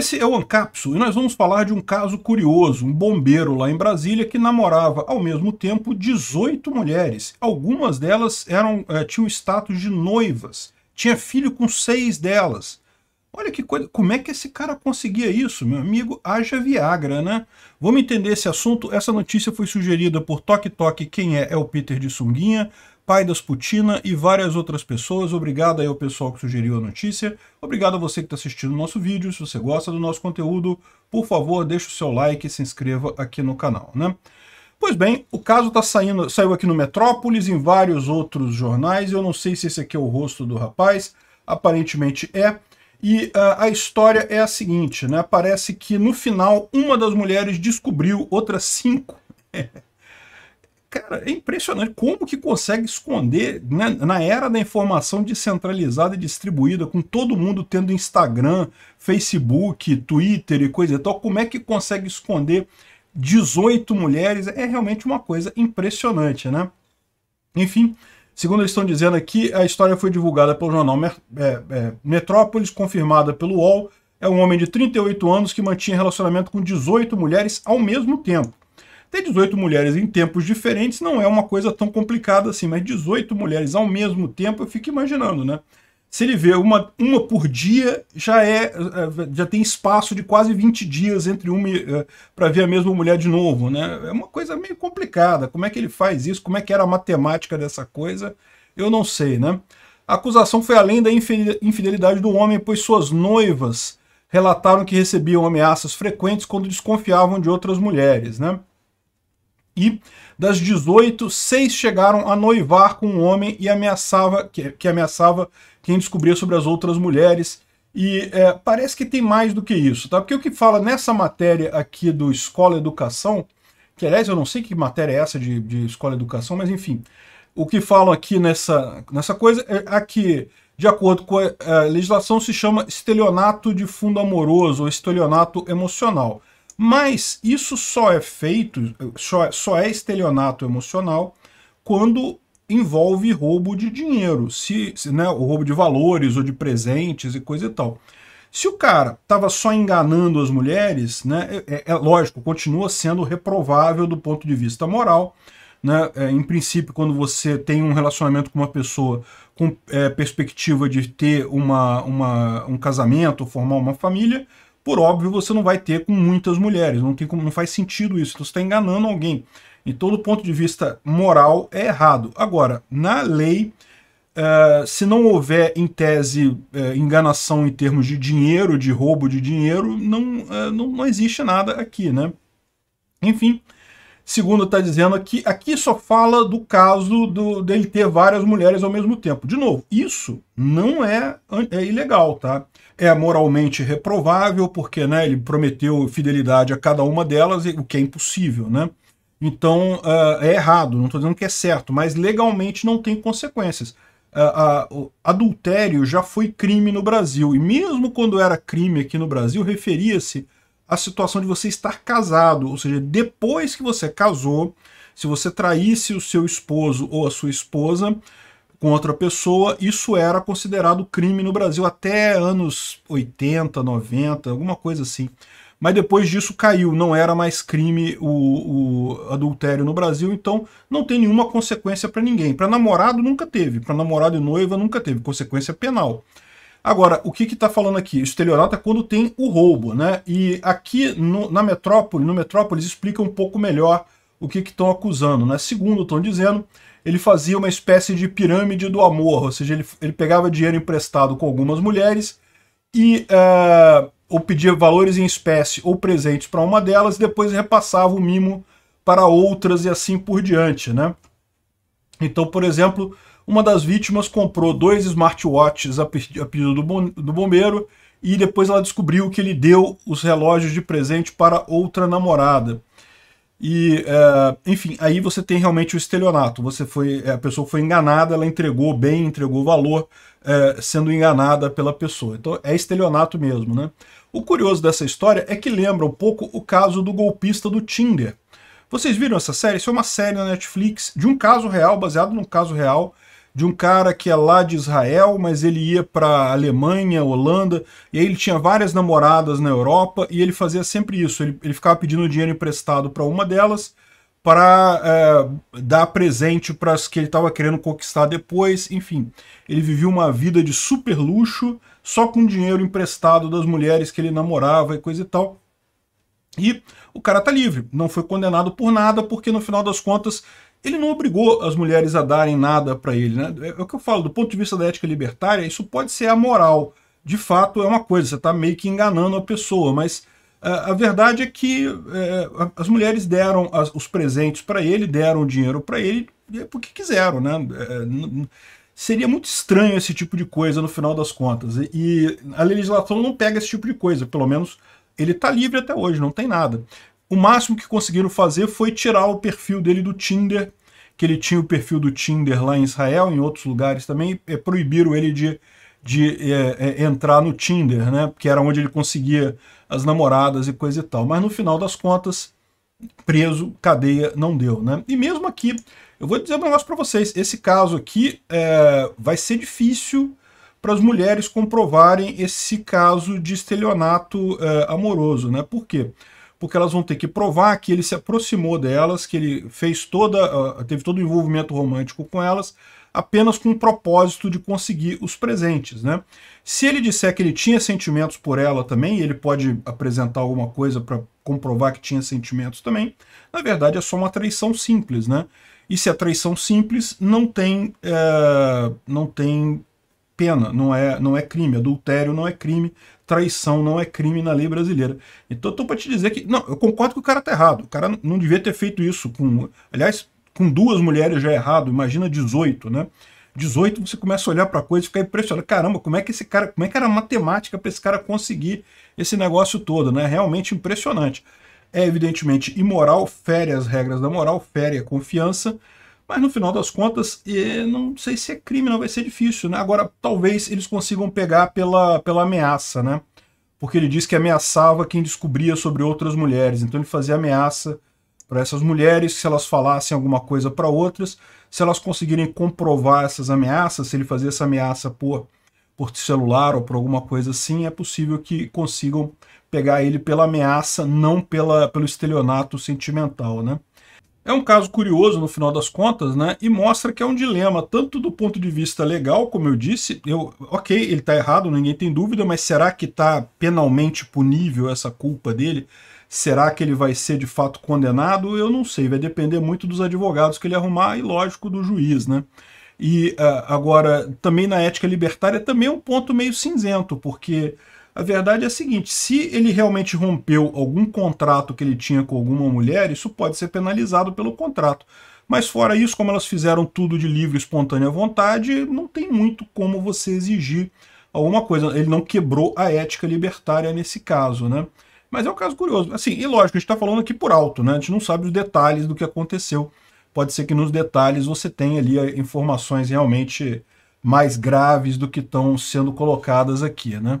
Esse é o Ancapsul e nós vamos falar de um caso curioso, um bombeiro lá em Brasília que namorava ao mesmo tempo 18 mulheres. Algumas delas eram é, tinham status de noivas, tinha filho com seis delas. Olha que coisa, como é que esse cara conseguia isso, meu amigo? Haja Viagra, né? Vamos entender esse assunto. Essa notícia foi sugerida por Toque Toque, quem é? É o Peter de Sunguinha pai das Putina e várias outras pessoas. Obrigado aí ao pessoal que sugeriu a notícia. Obrigado a você que está assistindo o nosso vídeo. Se você gosta do nosso conteúdo, por favor, deixe o seu like e se inscreva aqui no canal, né? Pois bem, o caso tá saindo, saiu aqui no Metrópolis, em vários outros jornais. Eu não sei se esse aqui é o rosto do rapaz, aparentemente é. E uh, a história é a seguinte, né? Parece que no final uma das mulheres descobriu, outras cinco. Cara, é impressionante como que consegue esconder né, na era da informação descentralizada e distribuída, com todo mundo tendo Instagram, Facebook, Twitter e coisa e tal, como é que consegue esconder 18 mulheres? É realmente uma coisa impressionante, né? Enfim, segundo eles estão dizendo aqui, a história foi divulgada pelo jornal é, é, Metrópolis, confirmada pelo UOL. É um homem de 38 anos que mantinha relacionamento com 18 mulheres ao mesmo tempo. Ter 18 mulheres em tempos diferentes não é uma coisa tão complicada assim, mas 18 mulheres ao mesmo tempo, eu fico imaginando, né? Se ele vê uma, uma por dia, já é eh, já tem espaço de quase 20 dias entre uma eh, para ver a mesma mulher de novo, né? É uma coisa meio complicada. Como é que ele faz isso? Como é que era a matemática dessa coisa? Eu não sei, né? A acusação foi além da infidelidade do homem, pois suas noivas relataram que recebiam ameaças frequentes quando desconfiavam de outras mulheres, né? E das 18, seis chegaram a noivar com um homem e ameaçava que, que ameaçava quem descobria sobre as outras mulheres. E é, parece que tem mais do que isso, tá? Porque o que fala nessa matéria aqui do Escola Educação, que aliás eu não sei que matéria é essa de, de Escola Educação, mas enfim, o que falam aqui nessa, nessa coisa é aqui, é de acordo com a, a legislação, se chama estelionato de fundo amoroso ou estelionato emocional. Mas isso só é feito, só, é, só é estelionato emocional quando envolve roubo de dinheiro, se, se né, o roubo de valores ou de presentes e coisa e tal. Se o cara estava só enganando as mulheres, né, é, é, é, lógico, continua sendo reprovável do ponto de vista moral. Né? É, em princípio, quando você tem um relacionamento com uma pessoa com é, perspectiva de ter uma, uma, um casamento, formar uma família, por óbvio, você não vai ter com muitas mulheres, não, tem como, não faz sentido isso, então você está enganando alguém. Então, do ponto de vista moral, é errado. Agora, na lei, uh, se não houver, em tese, uh, enganação em termos de dinheiro, de roubo de dinheiro, não, uh, não, não existe nada aqui, né? Enfim, Segundo, está dizendo que aqui só fala do caso do, dele ter várias mulheres ao mesmo tempo. De novo, isso não é, é ilegal, tá? É moralmente reprovável, porque né, ele prometeu fidelidade a cada uma delas, o que é impossível, né? Então, uh, é errado, não estou dizendo que é certo, mas legalmente não tem consequências. Uh, uh, adultério já foi crime no Brasil, e mesmo quando era crime aqui no Brasil, referia-se a situação de você estar casado, ou seja, depois que você casou, se você traísse o seu esposo ou a sua esposa com outra pessoa, isso era considerado crime no Brasil até anos 80, 90, alguma coisa assim. Mas depois disso caiu, não era mais crime o, o adultério no Brasil, então não tem nenhuma consequência para ninguém. Para namorado nunca teve, para namorado e noiva nunca teve, consequência penal. Agora, o que está falando aqui? Estelionato é quando tem o roubo, né? E aqui no, na metrópole, no Metrópolis, explica um pouco melhor o que estão acusando, né? Segundo estão dizendo, ele fazia uma espécie de pirâmide do amor, ou seja, ele, ele pegava dinheiro emprestado com algumas mulheres e eh, ou pedia valores em espécie ou presentes para uma delas, e depois repassava o mimo para outras e assim por diante, né? Então, por exemplo, uma das vítimas comprou dois smartwatches a pedido do bombeiro e depois ela descobriu que ele deu os relógios de presente para outra namorada. E, é, enfim, aí você tem realmente o estelionato. Você foi, eh, a pessoa foi enganada, ela entregou bem, entregou valor, é, sendo enganada pela pessoa. Então é estelionato mesmo, né? O curioso dessa história é que lembra um pouco o caso do golpista do Tinder. Vocês viram essa série? Isso é uma série na Netflix de um caso real, baseado num caso real, de um cara que é lá de Israel, mas ele ia para Alemanha, Holanda, e aí ele tinha várias namoradas na Europa e ele fazia sempre isso. Ele, ele ficava pedindo dinheiro emprestado para uma delas para é, dar presente para as que ele estava querendo conquistar depois. Enfim, ele vivia uma vida de super luxo só com dinheiro emprestado das mulheres que ele namorava e coisa e tal. E o cara tá livre, não foi condenado por nada, porque no final das contas ele não obrigou as mulheres a darem nada para ele. Né? É, é o que eu falo, do ponto de vista da ética libertária, isso pode ser amoral. De fato, é uma coisa, você está meio que enganando a pessoa, mas é, a, verdade é que é, as mulheres deram as, os presentes para ele, deram o dinheiro para ele, é porque quiseram. Né? É, seria muito estranho esse tipo de coisa no final das contas. E, e a legislação não pega esse tipo de coisa, pelo menos ele está livre até hoje, não tem nada. O máximo que conseguiram fazer foi tirar o perfil dele do Tinder, que ele tinha o perfil do Tinder lá em Israel, em outros lugares também, é, proibiram ele de, de é, é, entrar no Tinder, né? Porque era onde ele conseguia as namoradas e coisa e tal. Mas no final das contas, preso, cadeia, não deu, né? E mesmo aqui, eu vou dizer um negócio para vocês, esse caso aqui é, vai ser difícil para as mulheres comprovarem esse caso de estelionato eh, amoroso, né? Por quê? Porque elas vão ter que provar que ele se aproximou delas, que ele fez toda, uh, teve todo o envolvimento romântico com elas, apenas com o propósito de conseguir os presentes, né? Se ele disser que ele tinha sentimentos por ela também, ele pode apresentar alguma coisa para comprovar que tinha sentimentos também, na verdade é só uma traição simples, né? E se é traição simples, não tem, é, não tem pena, não é, não é crime, adultério não é crime, traição não é crime na lei brasileira. Então estou para te dizer que não, eu concordo que o cara tá errado. O cara não devia ter feito isso com, aliás, com duas mulheres já é errado, imagina 18, né? 18 você começa a olhar para a coisa e fica impressionado. Caramba, como é que esse cara, como é que era matemática para esse cara conseguir esse negócio todo, né? Realmente impressionante. É evidentemente imoral, fere as regras da moral, fere a confiança, mas no final das contas, não sei se é crime, não vai ser difícil, né? Agora, talvez eles consigam pegar pela, pela ameaça, né? Porque ele diz que ameaçava quem descobria sobre outras mulheres. Então ele fazia ameaça para essas mulheres, se elas falassem alguma coisa para outras, se elas conseguirem comprovar essas ameaças, se ele fazia essa ameaça por, por celular ou por alguma coisa assim, é possível que consigam pegar ele pela ameaça, não pela, pelo estelionato sentimental, né? É um caso curioso no final das contas, né? E mostra que é um dilema, tanto do ponto de vista legal, como eu disse, eu, ok, ele está errado, ninguém tem dúvida, mas será que está penalmente punível essa culpa dele? Será que ele vai ser de fato condenado? Eu não sei, vai depender muito dos advogados que ele arrumar e, lógico, do juiz, né? E uh, agora, também na ética libertária também é um ponto meio cinzento, porque a verdade é a seguinte: se ele realmente rompeu algum contrato que ele tinha com alguma mulher, isso pode ser penalizado pelo contrato. Mas fora isso, como elas fizeram tudo de livre, espontânea vontade, não tem muito como você exigir alguma coisa. Ele não quebrou a ética libertária nesse caso, né? Mas é um caso curioso. Assim, e lógico, a gente está falando aqui por alto, né? A gente não sabe os detalhes do que aconteceu. Pode ser que nos detalhes você tenha ali eh, informações realmente mais graves do que estão sendo colocadas aqui, né?